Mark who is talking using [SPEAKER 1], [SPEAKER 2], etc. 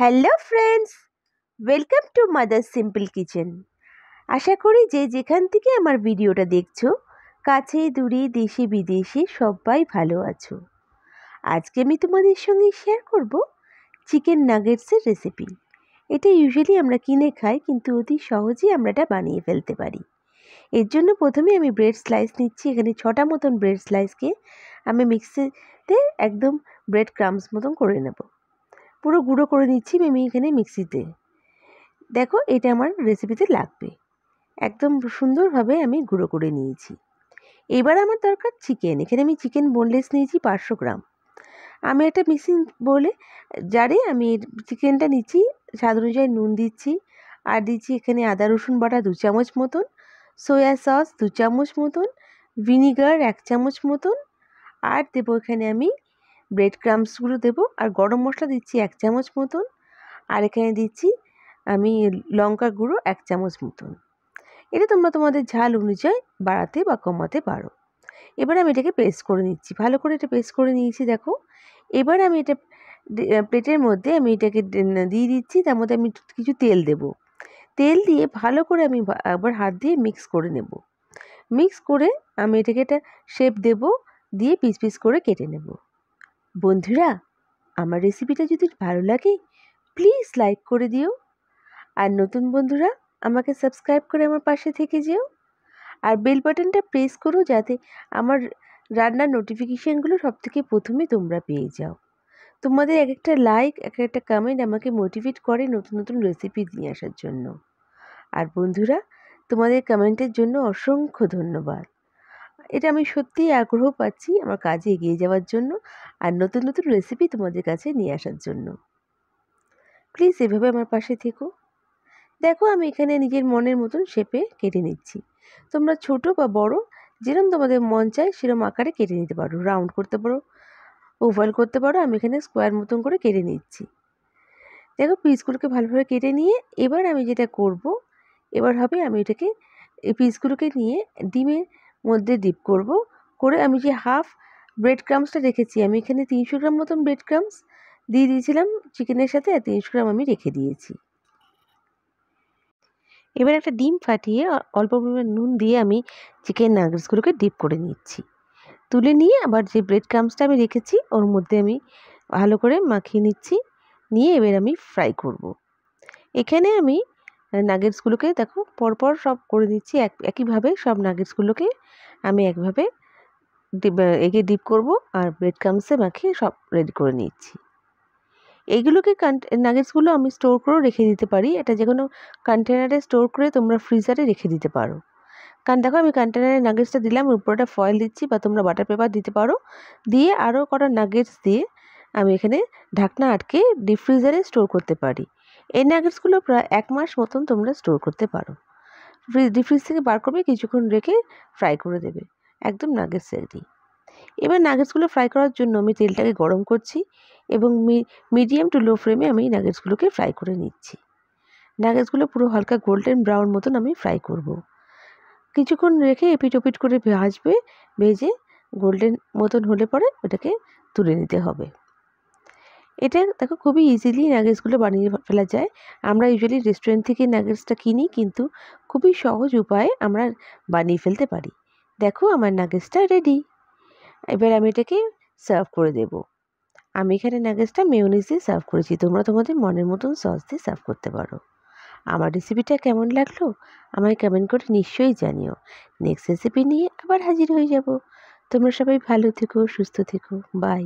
[SPEAKER 1] Hello friends welcome to mother simple kitchen আশা করি যে যেখান থেকে আমার ভিডিওটা দেখছো কাছে দূরে দেশে বিদেশে সবাই ভালো আছো আজকে আমি তোমাদের সঙ্গে শেয়ার করব চিকেন নাগেটসের রেসিপি এটা ইউজুয়ালি আমরা কিনে খাই কিন্তু অতি সহজেই আমরা এটা বানিয়ে ফেলতে পারি এর জন্য প্রথমে আমি ব্রেড স্লাইস নিচ্ছি এখানে ছটা মতন ব্রেড স্লাইসকে আমি মিক্সিতে একদম ব্রেড ক্রামস মতন করে নেবো পুরো গুঁড়ো করে নিচ্ছি আমি এখানে মিক্সিতে দেখো এটা আমার রেসিপিতে লাগবে একদম সুন্দরভাবে আমি গুঁড়ো করে নিয়েছি এবার আমার দরকার চিকেন এখানে আমি চিকেন বোনলেস নিয়েছি পাঁচশো গ্রাম আমি একটা মিক্সিং বলে জারে আমি চিকেনটা নিচ্ছি স্বাদ অনুযায়ী নুন দিচ্ছি আর দিচ্ছি এখানে আদা রসুন বাটা দু চামচ মতন সয়া সস দু চামচ মতন ভিনিগার এক চামচ মতন আর দেবো এখানে আমি ব্রেড ক্রামসগুলো দেবো আর গরম মশলা দিচ্ছি এক চামচ মতন আর এখানে দিচ্ছি আমি লঙ্কা গুঁড়ো এক চামচ মতন এটা তোমরা তোমাদের ঝাল অনুযায়ী বাড়াতে বা কমাতে পারো এবার আমি এটাকে পেস্ট করে নিচ্ছি ভালো করে এটা পেস্ট করে নিয়েছি দেখো এবার আমি এটা প্লেটের মধ্যে আমি এটাকে দিয়ে দিচ্ছি তার মধ্যে আমি কিছু তেল দেব তেল দিয়ে ভালো করে আমি একবার হাত দিয়ে মিক্স করে নেব মিক্স করে আমি এটাকে একটা শেপ দেব দিয়ে পিস পিস করে কেটে নেবো বন্ধুরা আমার রেসিপিটা যদি ভালো লাগে প্লিজ লাইক করে দিও আর নতুন বন্ধুরা আমাকে সাবস্ক্রাইব করে আমার পাশে থেকে যেও আর বেল বাটনটা প্রেস করো যাতে আমার রান্নার নোটিফিকেশানগুলো সব থেকে প্রথমে তোমরা পেয়ে যাও তোমাদের এক একটা লাইক এক একটা কমেন্ট আমাকে মোটিভেট করে নতুন নতুন রেসিপি নিয়ে আসার জন্য আর বন্ধুরা তোমাদের কমেন্টের জন্য অসংখ্য ধন্যবাদ এটা আমি সত্যিই আগ্রহ পাচ্ছি আমার কাজে এগিয়ে যাওয়ার জন্য আর নতুন নতুন রেসিপি তোমাদের কাছে নিয়ে আসার জন্য প্লিজ এভাবে আমার পাশে থেকো দেখো আমি এখানে নিজের মনের মতন শেপে কেটে নিচ্ছি তোমরা ছোট বা বড় যেরকম তোমাদের মন চায় সেরকম আকারে কেটে নিতে পারো রাউন্ড করতে পারো ওভাল করতে পারো আমি এখানে স্কোয়ার মতন করে কেটে নিচ্ছি দেখো পিসগুলোকে ভালোভাবে কেটে নিয়ে এবার আমি যেটা করব এবার হবে আমি এটাকে এই পিসগুলোকে নিয়ে ডিমের মধ্যে ডিপ করব করে আমি যে হাফ ব্রেড ক্রামসটা রেখেছি আমি এখানে তিনশো গ্রাম মতন ব্রেড ক্রামস দিয়ে দিয়েছিলাম চিকেনের সাথে আর তিনশো গ্রাম আমি রেখে দিয়েছি এবার একটা ডিম ফাটিয়ে অল্প পরিমাণ নুন দিয়ে আমি চিকেন নাগেটসগুলোকে ডিপ করে নিচ্ছি তুলে নিয়ে আবার যে ব্রেড ক্রামসটা আমি রেখেছি ওর মধ্যে আমি ভালো করে মাখিয়ে নিচ্ছি নিয়ে এবার আমি ফ্রাই করব। এখানে আমি নাগেটসগুলোকে মানে দেখো পরপর সব করে দিচ্ছি এক একইভাবে সব নাগেটসগুলোকে আমি একভাবে এগিয়ে ডিপ করব আর ব্রেড ক্রামসে মাখিয়ে সব রেডি করে নিচ্ছি এইগুলোকে নাগেটসগুলো আমি স্টোর করেও রেখে দিতে পারি এটা যে কোনো কন্টেনারে স্টোর করে তোমরা ফ্রিজারে রেখে দিতে পারো কারণ দেখো আমি কন্টেনারে নাগেটসটা দিলাম উপরটা ফয়েল দিচ্ছি বা তোমরা বাটার পেপার দিতে পারো দিয়ে আরও কটা নাগেটস দিয়ে আমি এখানে ঢাকনা আটকে ডিপ ফ্রিজারে স্টোর করতে পারি এই নাগেটসগুলো প্রায় এক মাস মতন তোমরা স্টোর করতে পারো ডিপ ফ্রিজ থেকে বার করবে কিছুক্ষণ রেখে ফ্রাই করে দেবে একদম নাগেটস রেডি এবার নাগেটসগুলো ফ্রাই করার জন্য আমি তেলটাকে গরম করছি এবং মিডিয়াম টু লো ফ্লেমে আমি নাগেটসগুলোকে ফ্রাই করে নিচ্ছি নাগেটসগুলো পুরো হালকা গোল্ডেন ব্রাউন মতন আমি ফ্রাই করব। কিছুক্ষণ রেখে এপিট ওপিট করে ভাজবে ভেজে গোল্ডেন মতন হলে পরে ওটাকে তুলে নিতে হবে এটা দেখো খুবই ইজিলি নাগেটসগুলো বানিয়ে ফেলা যায় আমরা ইউজুয়ালি রেস্টুরেন্ট থেকে নাগেটসটা কিনি কিন্তু খুবই সহজ উপায়ে আমরা বানিয়ে ফেলতে পারি দেখো আমার নাগেটসটা রেডি এবার আমি এটাকে সার্ভ করে দেব আমি এখানে নাগেটসটা মেয়নিজ দিয়ে সার্ভ করেছি তোমরা তোমাদের মনের মতন সস দিয়ে সার্ভ করতে পারো আমার রেসিপিটা কেমন লাগলো আমায় কমেন্ট করে নিশ্চয়ই জানিও নেক্সট রেসিপি নিয়ে আবার হাজির হয়ে যাব তোমরা সবাই ভালো থেকো সুস্থ থেকো বাই